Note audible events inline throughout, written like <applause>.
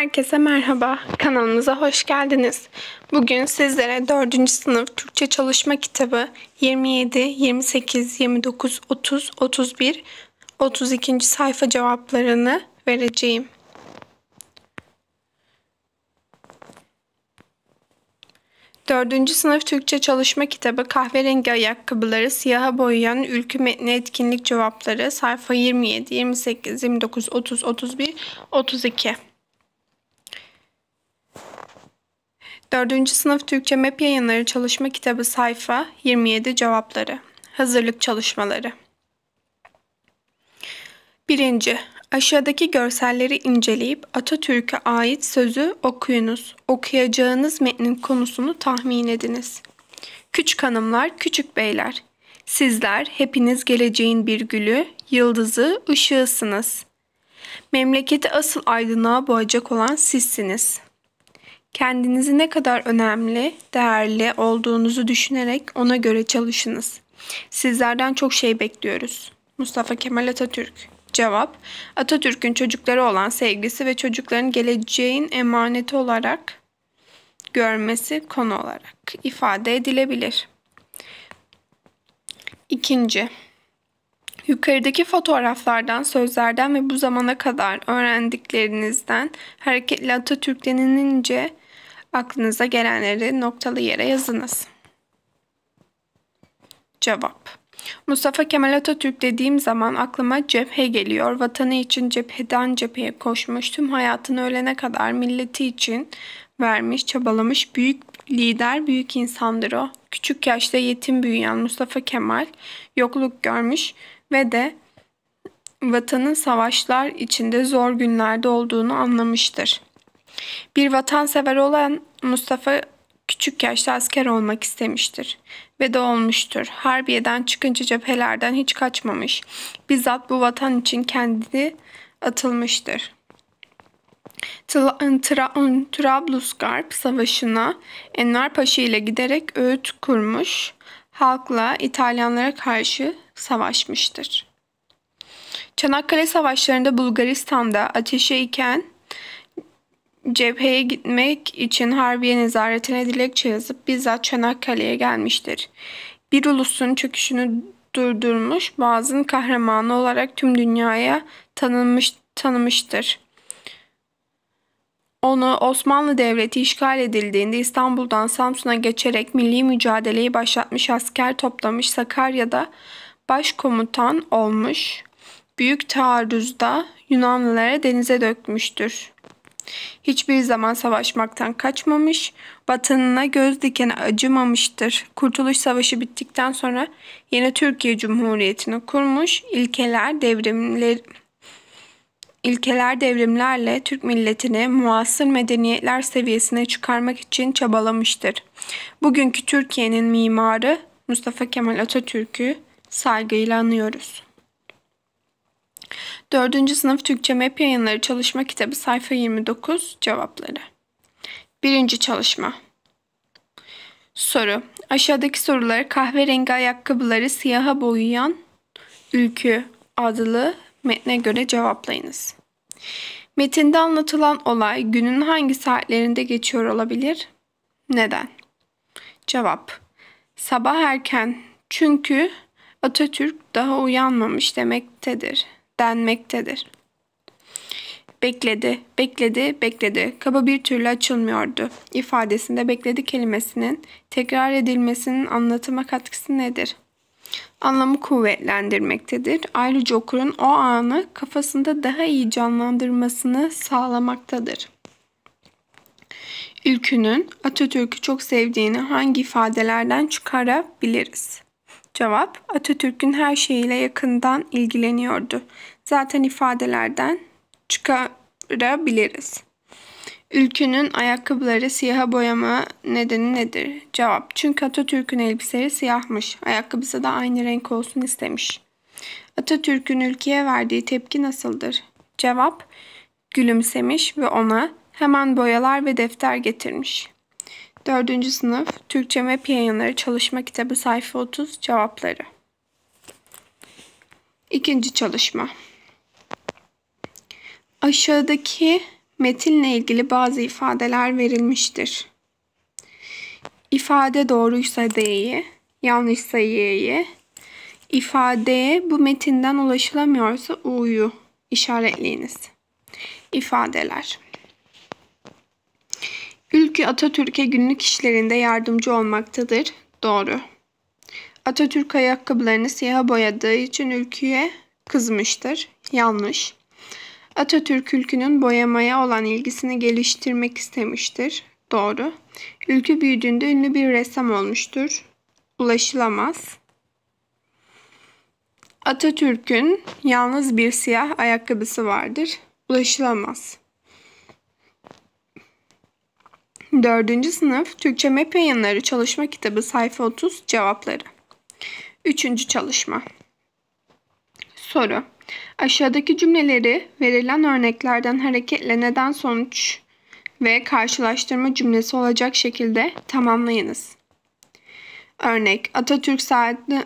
Herkese merhaba, kanalımıza hoş geldiniz. Bugün sizlere 4. sınıf Türkçe çalışma kitabı 27, 28, 29, 30, 31, 32. sayfa cevaplarını vereceğim. Dördüncü sınıf Türkçe çalışma kitabı kahverengi ayakkabıları siyaha boyayan ülkü metni etkinlik cevapları sayfa 27, 28, 29, 30, 31, 32. 4. Sınıf Türkçe MEP Yayınları Çalışma Kitabı Sayfa 27 Cevapları Hazırlık Çalışmaları 1. Aşağıdaki görselleri inceleyip Atatürk'e ait sözü okuyunuz. Okuyacağınız metnin konusunu tahmin ediniz. Küçük hanımlar, küçük beyler. Sizler hepiniz geleceğin bir gülü, yıldızı, ışığısınız. Memleketi asıl aydınlığa boğacak olan sizsiniz.'' Kendinizi ne kadar önemli, değerli olduğunuzu düşünerek ona göre çalışınız. Sizlerden çok şey bekliyoruz. Mustafa Kemal Atatürk Cevap Atatürk'ün çocukları olan sevgisi ve çocukların geleceğin emaneti olarak görmesi konu olarak ifade edilebilir. İkinci Yukarıdaki fotoğraflardan, sözlerden ve bu zamana kadar öğrendiklerinizden hareketli Atatürk denilince Aklınıza gelenleri noktalı yere yazınız. Cevap Mustafa Kemal Atatürk dediğim zaman aklıma cephe geliyor. Vatanı için cepheden cepheye koşmuş, tüm hayatını ölene kadar milleti için vermiş, çabalamış büyük lider, büyük insandır o. Küçük yaşta yetim büyüyen Mustafa Kemal yokluk görmüş ve de vatanın savaşlar içinde zor günlerde olduğunu anlamıştır. Bir vatansever olan Mustafa küçük yaşta asker olmak istemiştir ve de olmuştur. Harbiye'den çıkınca cephelerden hiç kaçmamış. Bizzat bu vatan için kendini atılmıştır. Trablusgarp Savaşı'na Enver Paşa ile giderek öğüt kurmuş, halkla İtalyanlara karşı savaşmıştır. Çanakkale Savaşları'nda Bulgaristan'da ateşe iken cepheye gitmek için Harbiye Nezaretine dilekçe yazıp bizzat Çanakkale'ye gelmiştir. Bir ulusun çöküşünü durdurmuş, bazın kahramanı olarak tüm dünyaya tanınmış, tanımıştır. Onu Osmanlı Devleti işgal edildiğinde İstanbul'dan Samsun'a geçerek milli mücadeleyi başlatmış asker toplamış Sakarya'da başkomutan olmuş. Büyük taarruzda Yunanlılara denize dökmüştür. Hiçbir zaman savaşmaktan kaçmamış, vatanına göz dikene acımamıştır. Kurtuluş Savaşı bittikten sonra yeni Türkiye Cumhuriyeti'ni kurmuş, ilkeler devrimler ilkeler devrimlerle Türk milletini muasır medeniyetler seviyesine çıkarmak için çabalamıştır. Bugünkü Türkiye'nin mimarı Mustafa Kemal Atatürk'ü saygıyla anıyoruz. 4. sınıf Türkçe MEP yayınları çalışma kitabı sayfa 29 cevapları. 1. çalışma. Soru. Aşağıdaki soruları kahverengi ayakkabıları siyaha boyayan ülkü adlı metne göre cevaplayınız. Metinde anlatılan olay günün hangi saatlerinde geçiyor olabilir? Neden? Cevap. Sabah erken çünkü Atatürk daha uyanmamış demektedir denmektedir. Bekledi, bekledi, bekledi. Kaba bir türlü açılmıyordu. İfadesinde bekledi kelimesinin tekrar edilmesinin anlatıma katkısı nedir? Anlamı kuvvetlendirmektedir. Ayrıca okurun o anı kafasında daha iyi canlandırmasını sağlamaktadır. Ülkünün Atatürk'ü çok sevdiğini hangi ifadelerden çıkarabiliriz? Cevap Atatürk'ün her şeyiyle yakından ilgileniyordu. Zaten ifadelerden çıkarabiliriz. Ülkünün ayakkabıları siyaha boyama nedeni nedir? Cevap Çünkü Atatürk'ün elbiseleri siyahmış. Ayakkabısı da aynı renk olsun istemiş. Atatürk'ün ülkeye verdiği tepki nasıldır? Cevap Gülümsemiş ve ona hemen boyalar ve defter getirmiş. 4. sınıf Türkçe ve Yayınları Çalışma Kitabı sayfa 30 cevapları. İkinci çalışma. Aşağıdaki metinle ilgili bazı ifadeler verilmiştir. İfade doğruysa D'yi, yanlışsa Y'yi, ifadeye bu metinden ulaşılamıyorsa U'yu işaretleyiniz. İfadeler. Ülkü Atatürk'e günlük işlerinde yardımcı olmaktadır. Doğru. Atatürk ayakkabılarını siyaha boyadığı için Ülkü'ye kızmıştır. Yanlış. Atatürk ülkünün boyamaya olan ilgisini geliştirmek istemiştir. Doğru. Ülkü büyüdüğünde ünlü bir ressam olmuştur. Ulaşılamaz. Atatürk'ün yalnız bir siyah ayakkabısı vardır. Ulaşılamaz. 4. sınıf Türkçe MEP yayınları çalışma kitabı sayfa 30 cevapları. 3. çalışma. Soru. Aşağıdaki cümleleri verilen örneklerden hareketle neden sonuç ve karşılaştırma cümlesi olacak şekilde tamamlayınız. Örnek Atatürk saatli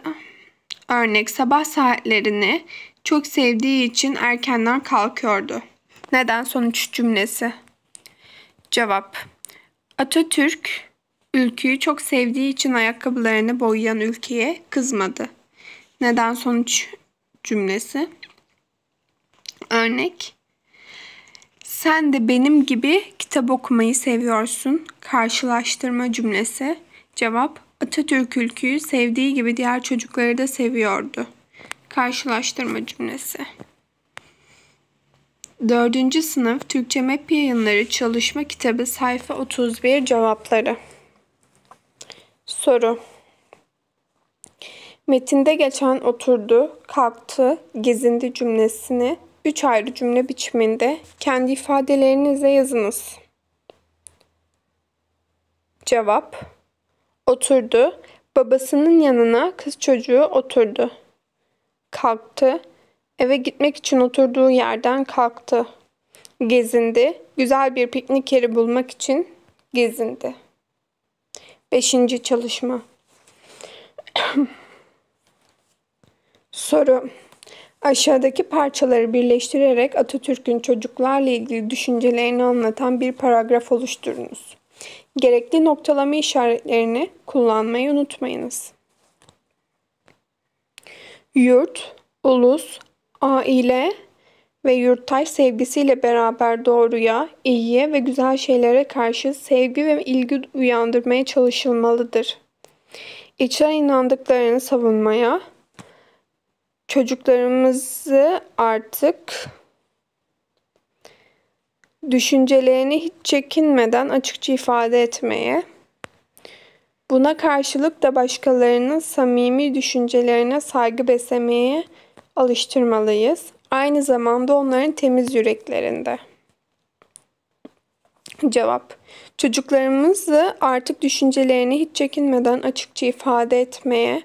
örnek sabah saatlerini çok sevdiği için erkenden kalkıyordu. Neden sonuç cümlesi? Cevap Atatürk ülküyü çok sevdiği için ayakkabılarını boyayan ülkeye kızmadı. Neden sonuç cümlesi? Örnek Sen de benim gibi kitap okumayı seviyorsun. Karşılaştırma cümlesi. Cevap Atatürk ülküyü sevdiği gibi diğer çocukları da seviyordu. Karşılaştırma cümlesi. 4. sınıf Türkçe MEP yayınları çalışma kitabı sayfa 31 cevapları. Soru. Metinde geçen oturdu, kalktı, gezindi cümlesini 3 ayrı cümle biçiminde kendi ifadelerinize yazınız. Cevap. Oturdu, babasının yanına kız çocuğu oturdu. Kalktı, Eve gitmek için oturduğu yerden kalktı. Gezindi. Güzel bir piknik yeri bulmak için gezindi. Beşinci çalışma. <clears throat> Soru. Aşağıdaki parçaları birleştirerek Atatürk'ün çocuklarla ilgili düşüncelerini anlatan bir paragraf oluşturunuz. Gerekli noktalama işaretlerini kullanmayı unutmayınız. Yurt, ulus, Aile ve yurttaş sevgisiyle beraber doğruya, iyiye ve güzel şeylere karşı sevgi ve ilgi uyandırmaya çalışılmalıdır. İçten inandıklarını savunmaya, çocuklarımızı artık düşüncelerini hiç çekinmeden açıkça ifade etmeye, buna karşılık da başkalarının samimi düşüncelerine saygı beslemeye alıştırmalıyız. Aynı zamanda onların temiz yüreklerinde. Cevap Çocuklarımızı artık düşüncelerini hiç çekinmeden açıkça ifade etmeye,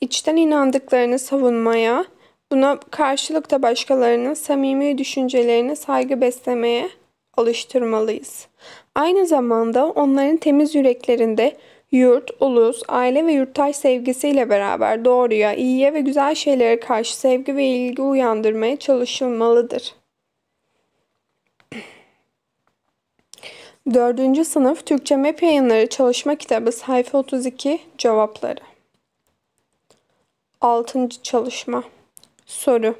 içten inandıklarını savunmaya, buna karşılık da başkalarının samimi düşüncelerine saygı beslemeye alıştırmalıyız. Aynı zamanda onların temiz yüreklerinde Yurt, ulus, aile ve yurttaş sevgisiyle beraber doğruya, iyiye ve güzel şeylere karşı sevgi ve ilgi uyandırmaya çalışılmalıdır. 4. <clears throat> sınıf Türkçe MEP yayınları çalışma kitabı sayfa 32 cevapları. 6. çalışma. Soru.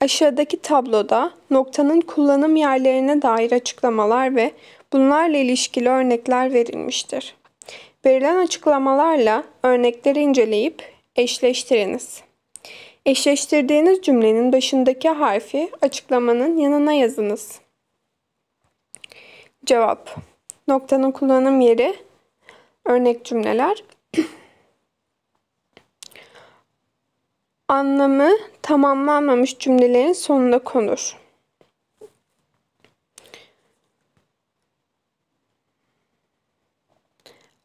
Aşağıdaki tabloda noktanın kullanım yerlerine dair açıklamalar ve bunlarla ilişkili örnekler verilmiştir. Verilen açıklamalarla örnekleri inceleyip eşleştiriniz. Eşleştirdiğiniz cümlenin başındaki harfi açıklamanın yanına yazınız. Cevap Noktanın kullanım yeri Örnek cümleler <clears throat> Anlamı tamamlanmamış cümlelerin sonunda konur.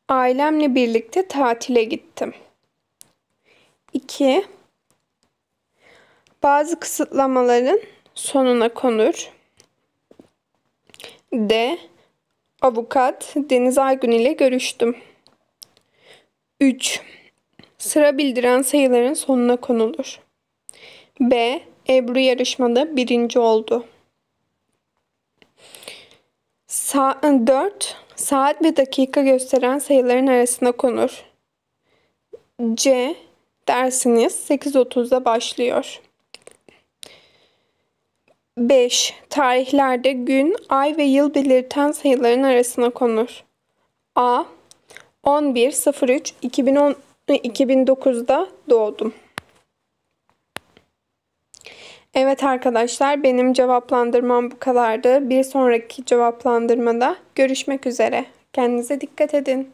Ailemle birlikte tatile gittim. 2. Bazı kısıtlamaların sonuna konur. D. Avukat Deniz Aygün ile görüştüm. 3. Sıra bildiren sayıların sonuna konulur. B. Ebru yarışmada birinci oldu. 4 ıı, saat ve dakika gösteren sayıların arasına konur. C dersiniz 8.30'da başlıyor. 5. Tarihlerde gün, ay ve yıl belirten sayıların arasına konur. A. 11.03.2009'da ıı, doğdum. Evet arkadaşlar benim cevaplandırmam bu kadardı. Bir sonraki cevaplandırmada görüşmek üzere. Kendinize dikkat edin.